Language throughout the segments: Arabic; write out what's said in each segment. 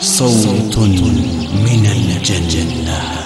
صوت من الجنة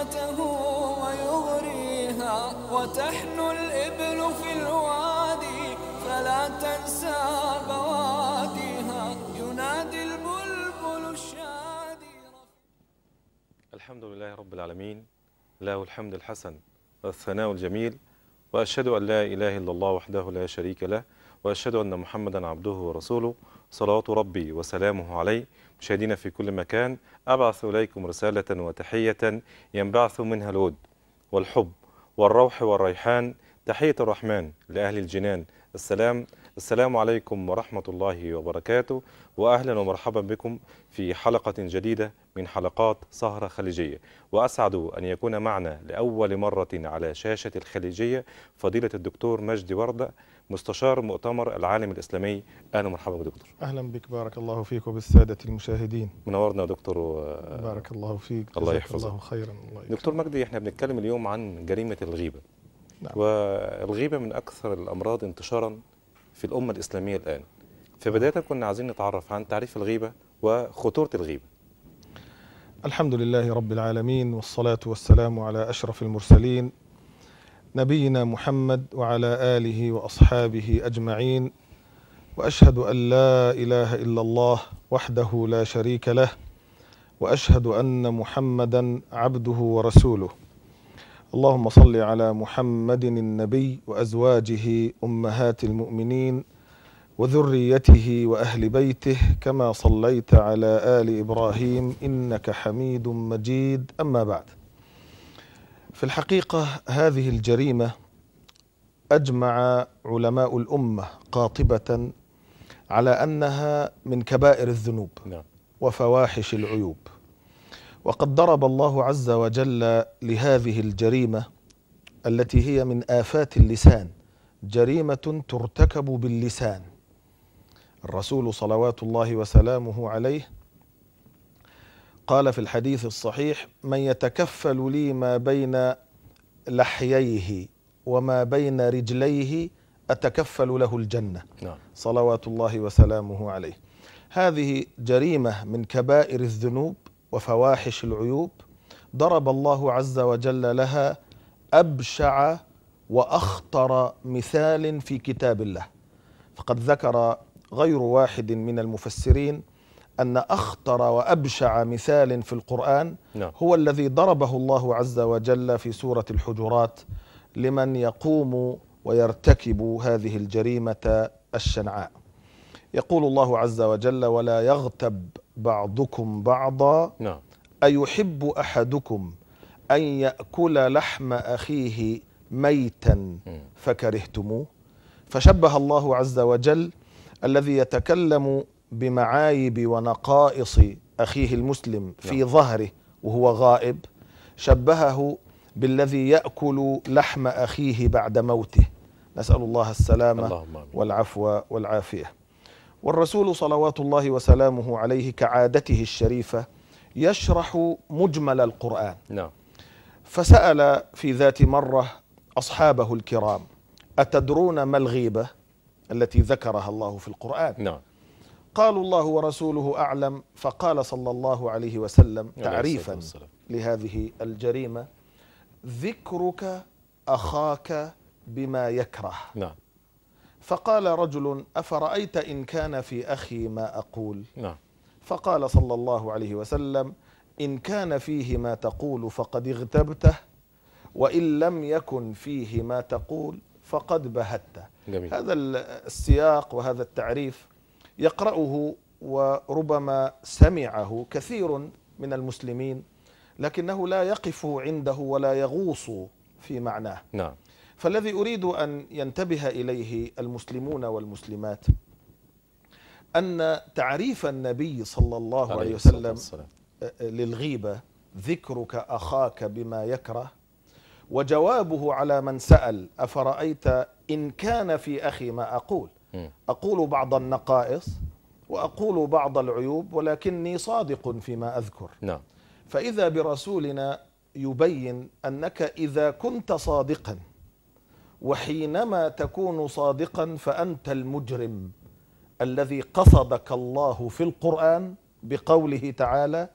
ناقته ويغريها وتحنو الإبل في الوادي فلا تنسى بواديها ينادي البلبل الشادي الحمد لله رب العالمين له الحمد الحسن والثناء الجميل وأشهد أن لا إله إلا الله وحده لا شريك له وأشهد أن محمدا عبده ورسوله صلوات ربي وسلامه عليه مشاهدينا في كل مكان أبعث إليكم رسالة وتحية ينبعث منها الود والحب والروح والريحان تحية الرحمن لأهل الجنان السلام السلام عليكم ورحمة الله وبركاته وأهلا ومرحبا بكم في حلقة جديدة من حلقات سهرة خليجية وأسعد أن يكون معنا لأول مرة على شاشة الخليجية فضيلة الدكتور مجدي وردة مستشار مؤتمر العالم الاسلامي اهلا ومرحبا بدكتور اهلا بك بارك الله فيك وبالساده المشاهدين منورنا دكتور و... بارك الله فيك الله يحفظك الله خيرا الله يكرم. دكتور مجدي احنا بنتكلم اليوم عن جريمه الغيبه نعم. والغيبه من اكثر الامراض انتشارا في الامه الاسلاميه الان فبدايه كنا عايزين نتعرف عن تعريف الغيبه وخطوره الغيبه الحمد لله رب العالمين والصلاه والسلام على اشرف المرسلين نبينا محمد وعلى اله واصحابه اجمعين واشهد ان لا اله الا الله وحده لا شريك له واشهد ان محمدا عبده ورسوله اللهم صل على محمد النبي وازواجه امهات المؤمنين وذريته واهل بيته كما صليت على ال ابراهيم انك حميد مجيد اما بعد في الحقيقة هذه الجريمة أجمع علماء الأمة قاطبة على أنها من كبائر الذنوب نعم. وفواحش العيوب وقد ضرب الله عز وجل لهذه الجريمة التي هي من آفات اللسان جريمة ترتكب باللسان الرسول صلوات الله وسلامه عليه قال في الحديث الصحيح من يتكفل لي ما بين لحييه وما بين رجليه أتكفل له الجنة نعم. صلوات الله وسلامه عليه هذه جريمة من كبائر الذنوب وفواحش العيوب ضرب الله عز وجل لها أبشع وأخطر مثال في كتاب الله فقد ذكر غير واحد من المفسرين أن أخطر وأبشع مثال في القرآن نعم. هو الذي ضربه الله عز وجل في سورة الحجرات لمن يقوم ويرتكب هذه الجريمة الشنعاء يقول الله عز وجل ولا يغتب بعضكم بعضا نعم. أيحب أحدكم أن يأكل لحم أخيه ميتا فكرهتموه فشبه الله عز وجل الذي يتكلم بمعايب ونقائص اخيه المسلم في نعم. ظهره وهو غائب شبهه بالذي ياكل لحم اخيه بعد موته نسال الله السلامه والعفو والعافيه والرسول صلوات الله وسلامه عليه كعادته الشريفه يشرح مجمل القران نعم فسال في ذات مره اصحابه الكرام اتدرون ما الغيبه التي ذكرها الله في القران نعم قالوا الله ورسوله أعلم فقال صلى الله عليه وسلم تعريفا لهذه الجريمة ذكرك أخاك بما يكره نعم فقال رجل أفرأيت إن كان في أخي ما أقول نعم فقال صلى الله عليه وسلم إن كان فيه ما تقول فقد اغتبته وإن لم يكن فيه ما تقول فقد بهته جميل. هذا السياق وهذا التعريف يقرأه وربما سمعه كثير من المسلمين لكنه لا يقف عنده ولا يغوص في معناه نعم. فالذي أريد أن ينتبه إليه المسلمون والمسلمات أن تعريف النبي صلى الله عليه, عليه وسلم آه، آه، للغيبة ذكرك أخاك بما يكره وجوابه على من سأل أفرأيت إن كان في أخي ما أقول أقول بعض النقائص وأقول بعض العيوب ولكني صادق فيما أذكر نعم فإذا برسولنا يبين أنك إذا كنت صادقا وحينما تكون صادقا فأنت المجرم الذي قصدك الله في القرآن بقوله تعالى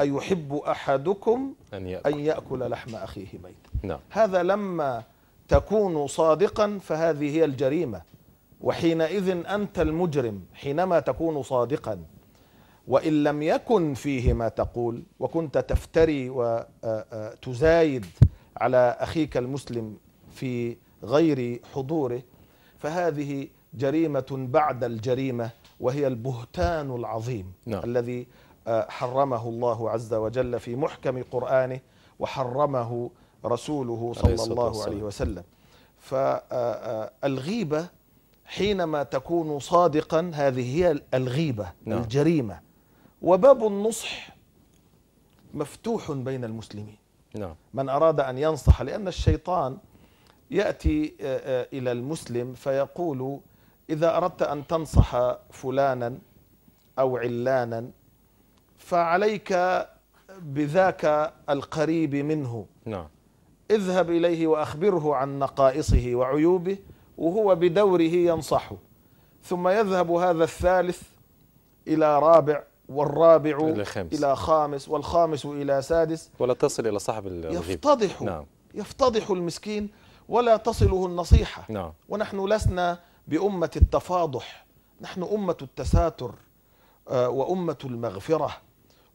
أيحب أحدكم أن يأكل, أن يأكل لحم أخيه ميتا نعم. هذا لما تكون صادقا فهذه هي الجريمة وحينئذ أنت المجرم حينما تكون صادقا وإن لم يكن فيه ما تقول وكنت تفتري وتزايد على أخيك المسلم في غير حضوره فهذه جريمة بعد الجريمة وهي البهتان العظيم نعم. الذي حرمه الله عز وجل في محكم قرآنه وحرمه رسوله صلى الله عليه وسلم فالغيبة حينما تكون صادقا هذه هي الغيبة نعم. الجريمة وباب النصح مفتوح بين المسلمين نعم. من أراد أن ينصح لأن الشيطان يأتي إلى المسلم فيقول إذا أردت أن تنصح فلانا أو علانا فعليك بذاك القريب منه نعم. اذهب إليه وأخبره عن نقائصه وعيوبه وهو بدوره ينصحه ثم يذهب هذا الثالث إلى رابع والرابع إلى خامس, إلى خامس والخامس إلى سادس ولا تصل إلى صاحب الغيب يفتضح نعم. يفتضح المسكين ولا تصله النصيحة نعم. ونحن لسنا بأمة التفاضح نحن أمة التساتر آه، وأمة المغفرة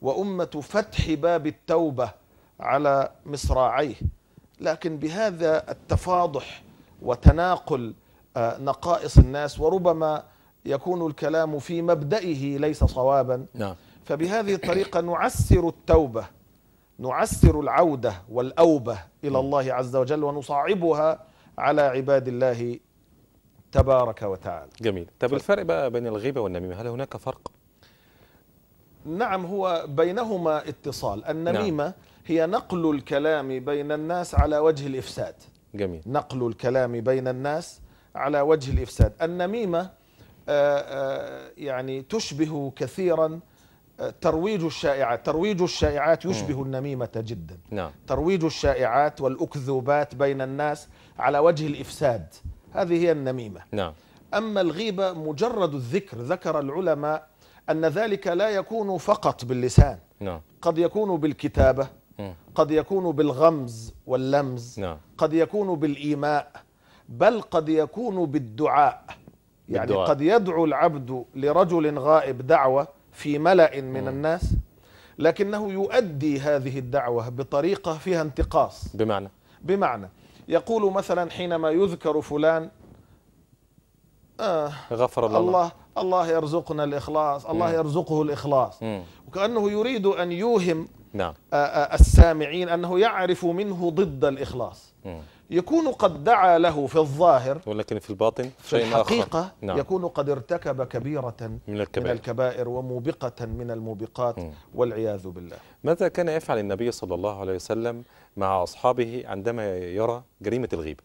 وأمة فتح باب التوبة على مصراعيه لكن بهذا التفاضح وتناقل آه، نقائص الناس وربما يكون الكلام في مبدئه ليس صوابا نعم. فبهذه الطريقة نعسر التوبة نعسر العودة والأوبة إلى نعم. الله عز وجل ونصعبها على عباد الله تبارك وتعالى جميل طب طيب. الفرق بقى بين الغيبة والنميمة هل هناك فرق؟ نعم هو بينهما اتصال النميمة نعم. هي نقل الكلام بين الناس على وجه الإفساد جميل نقل الكلام بين الناس على وجه الإفساد النميمة آه، آه، يعني تشبه كثيرا آه، ترويج الشائعات ترويج الشائعات يشبه النميمة جدا نعم. ترويج الشائعات والأكذوبات بين الناس على وجه الإفساد هذه هي النميمة نعم. أما الغيبة مجرد الذكر ذكر العلماء أن ذلك لا يكون فقط باللسان نعم. قد يكون بالكتابة قد يكون بالغمز واللمز نعم. قد يكون بالإيماء بل قد يكون بالدعاء يعني بالدعاء. قد يدعو العبد لرجل غائب دعوة في ملأ من م. الناس لكنه يؤدي هذه الدعوة بطريقة فيها انتقاص بمعنى بمعنى يقول مثلا حينما يذكر فلان آه غفر الله الله, الله يرزقنا الإخلاص الله م. يرزقه الإخلاص م. وكأنه يريد أن يوهم نعم. آآ آه، آآ آه، السامعين أنه يعرف منه ضد الإخلاص م. يكون قد دعا له في الظاهر ولكن في الباطن في الحقيقة آخر. نعم. يكون قد ارتكب كبيرة من الكبائر, من الكبائر وموبقة من الموبقات م. والعياذ بالله ماذا كان يفعل النبي صلى الله عليه وسلم مع أصحابه عندما يرى جريمة الغيبة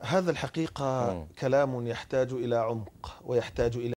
هذا الحقيقة م. كلام يحتاج إلى عمق ويحتاج إلى